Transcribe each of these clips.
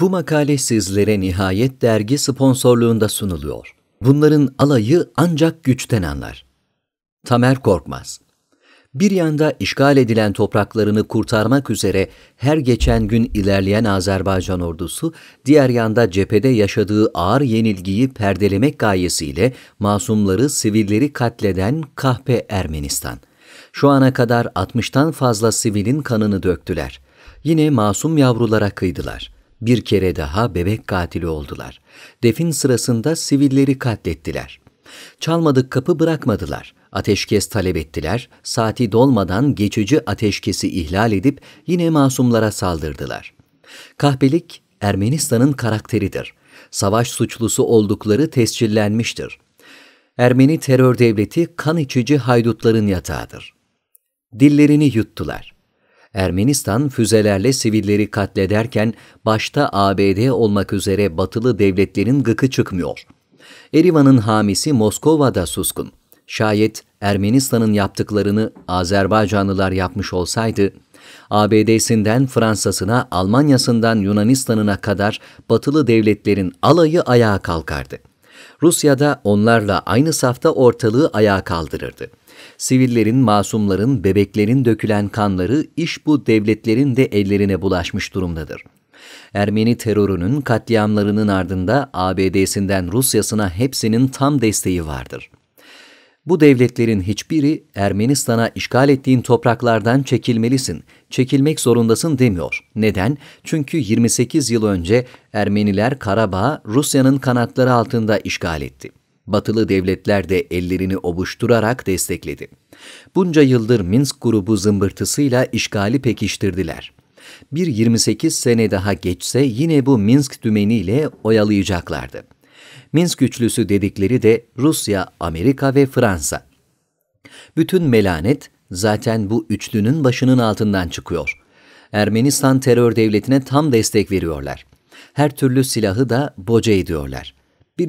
Bu makale sizlere Nihayet Dergi sponsorluğunda sunuluyor. Bunların alayı ancak güçten anlar. Tamer Korkmaz bir yanda işgal edilen topraklarını kurtarmak üzere her geçen gün ilerleyen Azerbaycan ordusu, diğer yanda cephede yaşadığı ağır yenilgiyi perdelemek gayesiyle masumları, sivilleri katleden kahpe Ermenistan. Şu ana kadar 60'tan fazla sivilin kanını döktüler. Yine masum yavrulara kıydılar.'' Bir kere daha bebek katili oldular. Defin sırasında sivilleri katlettiler. Çalmadık kapı bırakmadılar. Ateşkes talep ettiler. Saati dolmadan geçici ateşkesi ihlal edip yine masumlara saldırdılar. Kahpelik Ermenistan'ın karakteridir. Savaş suçlusu oldukları tescillenmiştir. Ermeni terör devleti kan içici haydutların yatağıdır. Dillerini yuttular. Ermenistan füzelerle sivilleri katlederken başta ABD olmak üzere batılı devletlerin gıkı çıkmıyor. Erivan'ın hamisi Moskova'da suskun. Şayet Ermenistan'ın yaptıklarını Azerbaycanlılar yapmış olsaydı, ABD'sinden Fransa'sına, Almanya'sından Yunanistan'ına kadar batılı devletlerin alayı ayağa kalkardı. Rusya da onlarla aynı safta ortalığı ayağa kaldırırdı. Sivillerin, masumların, bebeklerin dökülen kanları iş bu devletlerin de ellerine bulaşmış durumdadır. Ermeni terörünün katliamlarının ardında ABD'sinden Rusya'sına hepsinin tam desteği vardır. Bu devletlerin hiçbiri Ermenistan'a işgal ettiğin topraklardan çekilmelisin, çekilmek zorundasın demiyor. Neden? Çünkü 28 yıl önce Ermeniler Karabağ Rusya'nın kanatları altında işgal etti batılı devletler de ellerini ovuşturarak destekledi. Bunca yıldır Minsk grubu zımbırtısıyla işgali pekiştirdiler. Bir 28 sene daha geçse yine bu Minsk dümeniyle oyalayacaklardı. Minsk üçlüsü dedikleri de Rusya, Amerika ve Fransa. Bütün melanet zaten bu üçlünün başının altından çıkıyor. Ermenistan terör devletine tam destek veriyorlar. Her türlü silahı da boca ediyorlar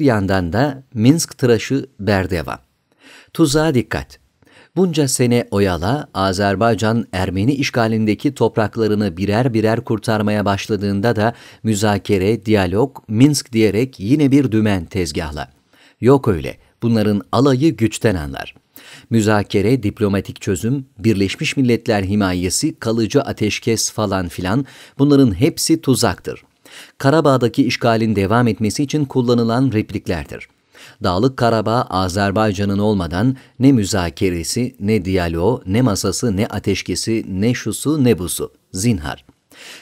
bir yandan da Minsk tıraşı Berdeva. Tuzağa dikkat. Bunca sene oyala Azerbaycan Ermeni işgalindeki topraklarını birer birer kurtarmaya başladığında da müzakere, diyalog, Minsk diyerek yine bir dümen tezgahla. Yok öyle. Bunların alayı güçten anlar. Müzakere, diplomatik çözüm, Birleşmiş Milletler himayesi, kalıcı ateşkes falan filan bunların hepsi tuzaktır. Karabağ'daki işgalin devam etmesi için kullanılan repliklerdir. Dağlık Karabağ Azerbaycan'ın olmadan ne müzakeresi, ne diyalo ne masası, ne ateşkesi, ne şusu, ne busu. Zinhar.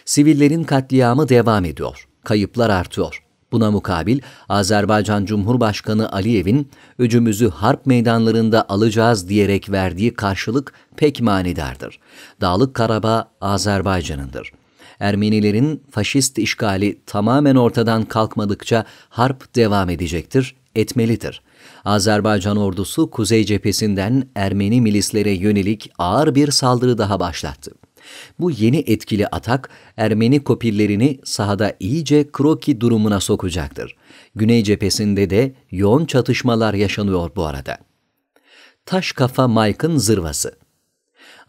Sivillerin katliamı devam ediyor. Kayıplar artıyor. Buna mukabil Azerbaycan Cumhurbaşkanı Aliyev'in öcümüzü harp meydanlarında alacağız diyerek verdiği karşılık pek manidardır. Dağlık Karabağ Azerbaycan'ındır. Ermenilerin faşist işgali tamamen ortadan kalkmadıkça harp devam edecektir, etmelidir. Azerbaycan ordusu Kuzey cephesinden Ermeni milislere yönelik ağır bir saldırı daha başlattı. Bu yeni etkili atak Ermeni kopillerini sahada iyice kroki durumuna sokacaktır. Güney cephesinde de yoğun çatışmalar yaşanıyor bu arada. Taşkafa Mike'ın zırvası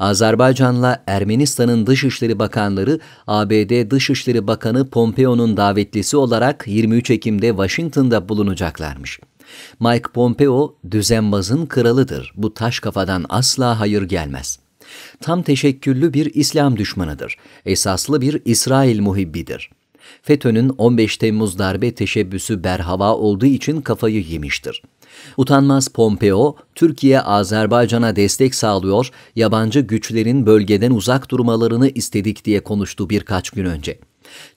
Azerbaycan'la Ermenistan'ın Dışişleri Bakanları ABD Dışişleri Bakanı Pompeo'nun davetlisi olarak 23 Ekim'de Washington'da bulunacaklarmış. Mike Pompeo düzenbazın kralıdır. Bu taş kafadan asla hayır gelmez. Tam teşekküllü bir İslam düşmanıdır. Esaslı bir İsrail muhibbidir.'' FETÖ'nün 15 Temmuz darbe teşebbüsü berhava olduğu için kafayı yemiştir. Utanmaz Pompeo, Türkiye Azerbaycan'a destek sağlıyor, yabancı güçlerin bölgeden uzak durmalarını istedik diye konuştu birkaç gün önce.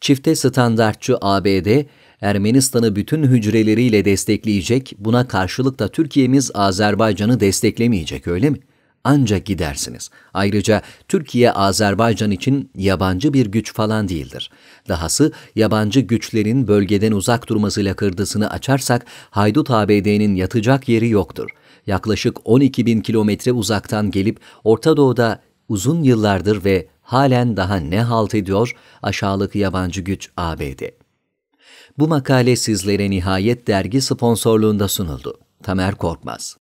Çifte standartçı ABD, Ermenistan'ı bütün hücreleriyle destekleyecek, buna karşılık da Türkiye'miz Azerbaycan'ı desteklemeyecek öyle mi? ancak gidersiniz. Ayrıca Türkiye Azerbaycan için yabancı bir güç falan değildir. Dahası yabancı güçlerin bölgeden uzak durmasıyla kırdısını açarsak Haydut ABD'nin yatacak yeri yoktur. Yaklaşık 12 bin kilometre uzaktan gelip Orta Doğu'da uzun yıllardır ve halen daha ne halt ediyor aşağılık yabancı güç ABD. Bu makale sizlere Nihayet Dergi sponsorluğunda sunuldu. Tamer Korkmaz